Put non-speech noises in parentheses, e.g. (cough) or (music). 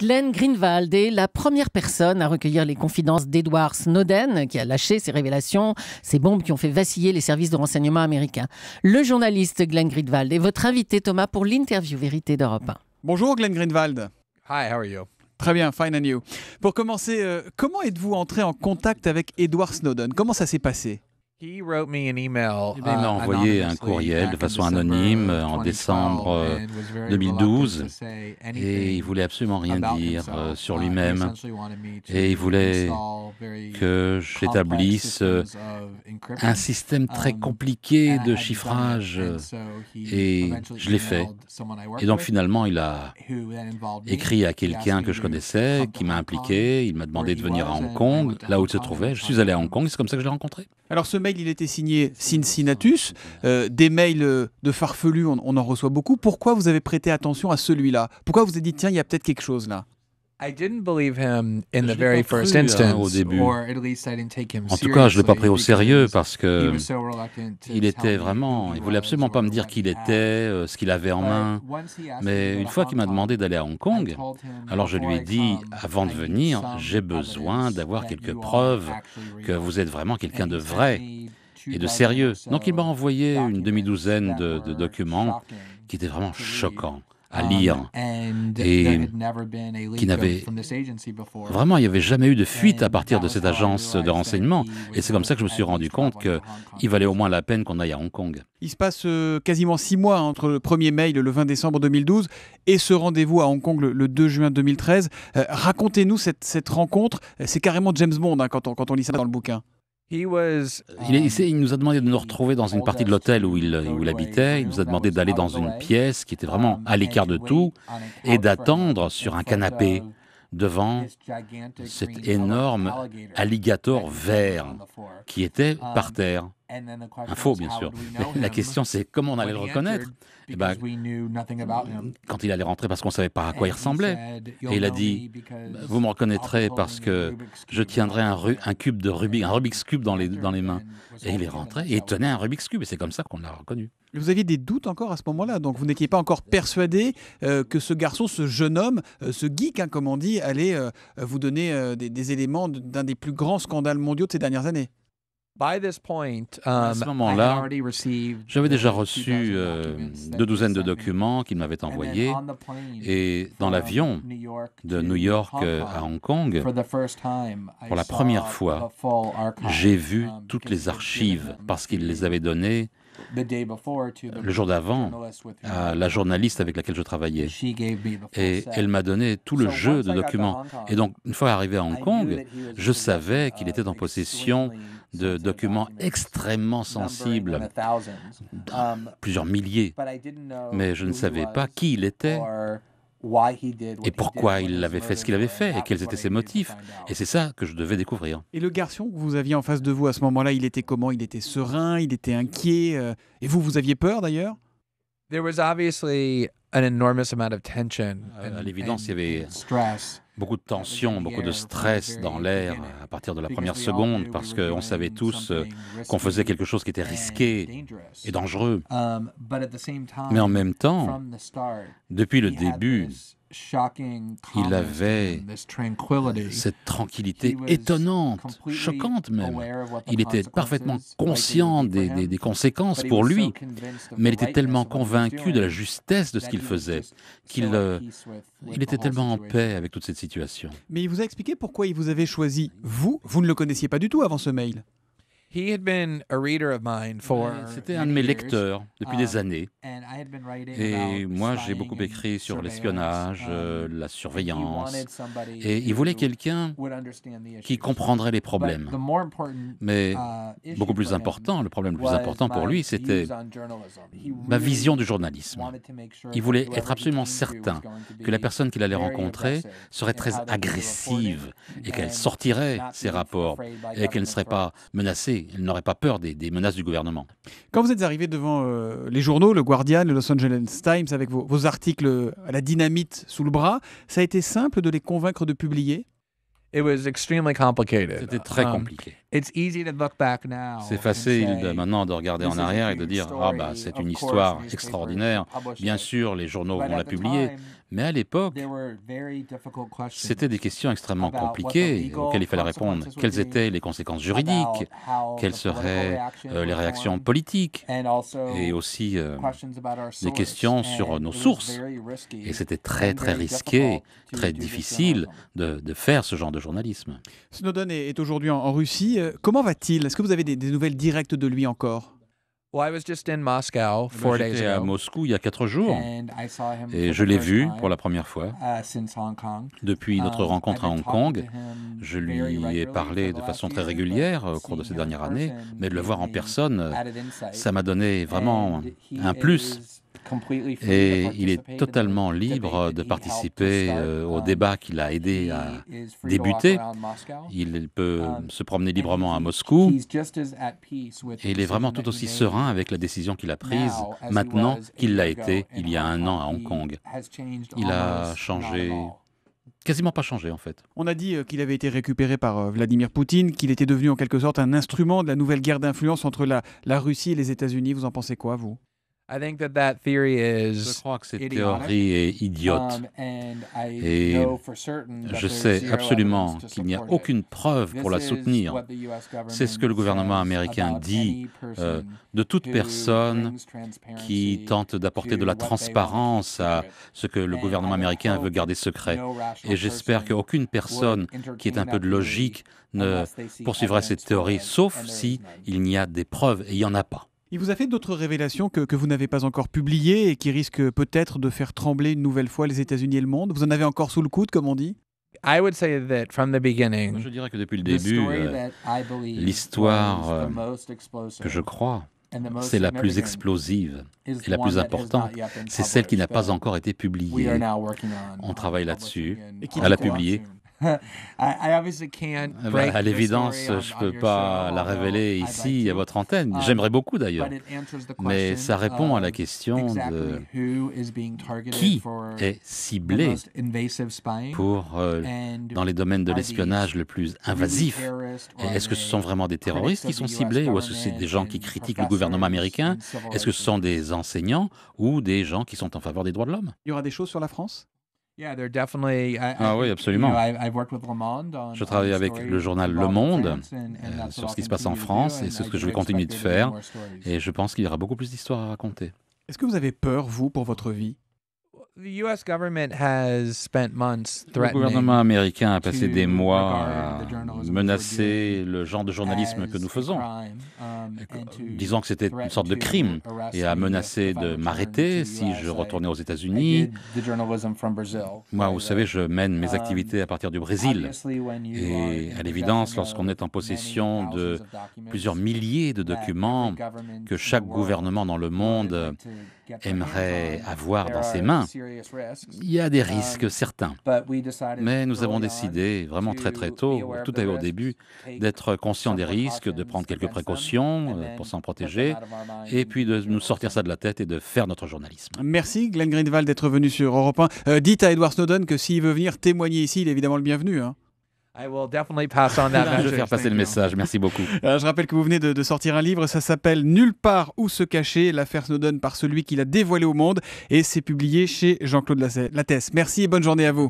Glenn Greenwald est la première personne à recueillir les confidences d'Edward Snowden, qui a lâché ses révélations, ses bombes qui ont fait vaciller les services de renseignement américains. Le journaliste Glenn Greenwald est votre invité, Thomas, pour l'interview Vérité d'Europe 1. Bonjour, Glenn Greenwald. Hi, how are you? Très bien, fine and you. Pour commencer, euh, comment êtes-vous entré en contact avec Edward Snowden Comment ça s'est passé eh il m'a uh, envoyé un courriel de façon anonyme en décembre 2012 euh, euh, uh, et il voulait absolument rien dire sur lui-même et il voulait que j'établisse un système très um, compliqué de chiffrage et je l'ai fait. Et donc finalement, il a écrit à quelqu'un que je connaissais, qui m'a impliqué, il m'a demandé de venir à Hong Kong, là où il se trouvait. Je suis allé à Hong Kong, c'est comme ça que je l'ai rencontré. Alors ce il était signé Cincinnatus. Euh, des mails euh, de farfelus, on en reçoit beaucoup. Pourquoi vous avez prêté attention à celui-là Pourquoi vous avez dit, tiens, il y a peut-être quelque chose là I didn't believe him in hein, au début. En tout cas, je ne l'ai pas pris au sérieux parce que il était vraiment, il voulait absolument pas me dire qui il était, euh, ce qu'il avait en main. Mais une fois qu'il m'a demandé d'aller à Hong Kong, alors je lui ai dit, avant de venir, j'ai besoin d'avoir quelques preuves que vous êtes vraiment quelqu'un de vrai et de sérieux. Donc il m'a envoyé une demi-douzaine de documents qui étaient vraiment choquants à lire um, et qui n'avait vraiment, il n'y avait jamais eu de fuite à partir de cette agence de renseignement. Et c'est comme ça que je me suis rendu compte qu'il valait au moins la peine qu'on aille à Hong Kong. Il se passe euh, quasiment six mois entre le premier mail le 20 décembre 2012 et ce rendez-vous à Hong Kong le 2 juin 2013. Euh, racontez-nous cette, rencontre. C'est carrément James Bond hein, quand on lit ça dans le bouquin. Um, il, nous a demandé de nous retrouver dans une partie de l'hôtel où il, où il habitait. Il nous a demandé d'aller dans une pièce qui était vraiment à l'écart de tout et d'attendre sur un canapé devant cet énorme alligator vert qui était um, par terre. Un faux, bien sûr. la question, c'est comment on allait le reconnaître eh ben, Quand il allait rentrer, parce qu'on ne savait pas à quoi il ressemblait. Et il a dit Vous me reconnaîtrez parce que je tiendrai un, un cube de Rubik, un Rubik's Cube dans les, dans les mains. Et il est rentré et il tenait un Rubik's Cube. Et c'est comme ça qu'on l'a reconnu. Vous aviez des doutes encore à ce moment-là, donc vous n'étiez pas encore persuadé euh, que ce garçon, ce jeune homme, euh, ce geek, hein, comme on dit, allait euh, vous donner des, des, éléments d'un des plus grands scandales mondiaux de ces dernières années. à um, ce moment-là, j'avais déjà reçu deux douzaines de documents qu'il m'avait envoyés. Et dans l'avion de New York à Hong Kong, pour la première fois, j'ai vu um, toutes les archives parce qu'il les avait données le jour d'avant la journaliste avec laquelle je travaillais. Et elle m'a donné tout le jeu de documents. Et donc, une fois arrivé à Hong Kong, je savais uh, qu'il était en possession de documents extrêmement sensibles, plusieurs milliers. Um, Mais je ne savais pas qui il était et pourquoi il avait fait ce qu'il avait fait et quels étaient ses motifs. Et c'est ça que je devais découvrir. Et le garçon que vous aviez en face de vous à ce moment-là, il était comment Il était serein, il était inquiet. Euh, et vous, vous aviez peur d'ailleurs There was obviously an enormous amount tension. Euh, à l'évidence, il y avait beaucoup de tension, beaucoup de uh, stress dans l'air à partir de la première seconde parce qu'on savait tous euh, qu'on faisait quelque chose qui était risqué et dangereux. Um, Mais en même temps, depuis le début, il avait cette tranquillité étonnante, choquante même. Il était parfaitement conscient des, conséquences pour lui, mais il était tellement convaincu de la justesse de ce qu'il faisait qu'il euh, était tellement en paix avec toute cette situation. Mais il vous a expliqué pourquoi il vous avait choisi. Vous, vous ne le connaissiez pas du tout avant ce mail. C'était un de mes lecteurs depuis des um, années. Et moi, j'ai beaucoup écrit sur l'espionnage, euh, um, la surveillance. Et il voulait quelqu'un qui comprendrait les problèmes. Mais uh, beaucoup plus important, le problème le plus important pour lui, c'était ma vision du journalisme. Il voulait être absolument certain que la personne qu'il allait rencontrer serait très agressive et qu'elle sortirait ses rapports et qu'elle ne serait pas menacée elle n'aurait pas peur des, menaces du gouvernement. Quand vous êtes arrivé devant euh, les journaux, le Guardian, le Los Angeles Times, avec vos, vos articles euh, à la dynamite sous le bras, ça a été simple de les convaincre de publier C'était très um, compliqué. C'est facile maintenant de regarder en arrière et de dire Ah, bah, c'est une histoire extraordinaire. Bien sûr, les journaux vont la publier. Mais à l'époque, c'était des questions extrêmement compliquées auxquelles il fallait répondre. Quelles étaient les conséquences juridiques Quelles seraient euh, les réactions politiques Et aussi des questions sur nos sources. Et c'était très, très risqué, très difficile de, de, faire ce genre de journalisme. Snowden est aujourd'hui en Russie. Euh, comment va-t-il Est-ce que vous avez des, nouvelles directes de lui encore eh ben, J'étais à Moscou il y a quatre jours et je l'ai vu pour la première fois uh, depuis notre um, rencontre à Hong Kong. Je lui ai parlé de façon très régulière au cours de ces dernières années, mais de le voir en personne, ça m'a donné vraiment un plus. Et il est totalement libre de participer au débat qu'il a aidé à débuter. Il peut se promener librement à Moscou. Et il est vraiment tout aussi serein avec la décision qu'il a prise maintenant qu'il l'a été il y a un an à Hong Kong. Il a changé quasiment pas changé en fait. On a dit euh, qu'il avait été récupéré par euh, Vladimir Poutine, qu'il était devenu en quelque sorte un instrument de la nouvelle guerre d'influence entre la, la Russie et les États-Unis. Vous en pensez quoi, vous je crois que cette théorie est idiote. Um, et je sais absolument qu'il n'y a aucune preuve pour la soutenir. C'est ce que le gouvernement américain dit euh, de toute personne qui tente d'apporter de la transparence à ce que le gouvernement américain veut garder secret. Et j'espère qu'aucune personne qui est un peu de logique ne poursuivra cette théorie, sauf si il n'y a des preuves, et il n'y en a pas. Il vous a fait d'autres révélations que, que vous n'avez pas encore publiées et qui risquent peut-être de faire trembler une nouvelle fois les États-Unis et le monde. Vous en avez encore sous le coude, comme on dit je dirais que depuis le début, euh, l'histoire euh, que je crois c'est la plus explosive et la plus importante. C'est celle qui n'a pas encore été publiée. On travaille là-dessus, à la publier (laughs) Ah bah, à l'évidence, je ne peux pas la révéler ici à votre antenne. Uh, J'aimerais beaucoup d'ailleurs. Mais ça répond à la question de qui est ciblé pour, euh, dans les domaines de l'espionnage le plus invasif. Est-ce que ce sont vraiment des terroristes qui sont ciblés ou est-ce que c'est des gens qui critiquent le gouvernement américain Est-ce que ce sont des enseignants ou des gens qui sont en faveur des droits de l'homme Il y aura des choses sur la France ah oui, absolument. Je travaille avec le journal Le Monde euh, sur ce qui se passe en France et c'est ce que je vais continuer de faire. Et je pense qu'il y aura beaucoup plus d'histoires à raconter. Est-ce que vous avez peur, vous, pour votre vie le gouvernement américain a passé des mois à menacer le genre de journalisme que nous faisons, um, disant que c'était une sorte de crime, et a menacé de m'arrêter si je retournais aux États-Unis. Moi, vous savez, je mène mes um, activités à partir du Brésil. Et à l'évidence, lorsqu'on est en possession de plusieurs milliers de documents que chaque gouvernement dans le monde aimerait avoir dans ses mains. Il y a des risques um, certains. Mais nous avons décidé, vraiment très très tôt, tout à l'heure au début, d'être conscient des risques, de prendre quelques précautions euh, pour s'en protéger, et puis de nous sortir ça de la tête et de faire notre journalisme. Merci Glenn Greenwald d'être venu sur Europe 1. Euh, dites à Edward Snowden que s'il veut venir témoigner ici, il est évidemment le bienvenu. Hein. (laughs) Je vais faire passer le message. Merci beaucoup. (laughs) Euh, je rappelle que vous venez de, de sortir un livre. Ça s'appelle Nulle part où se cacher, l'affaire Snowden par celui qui l'a dévoilé au monde. Et c'est publié chez Jean-Claude Lattès. Merci et bonne journée à vous.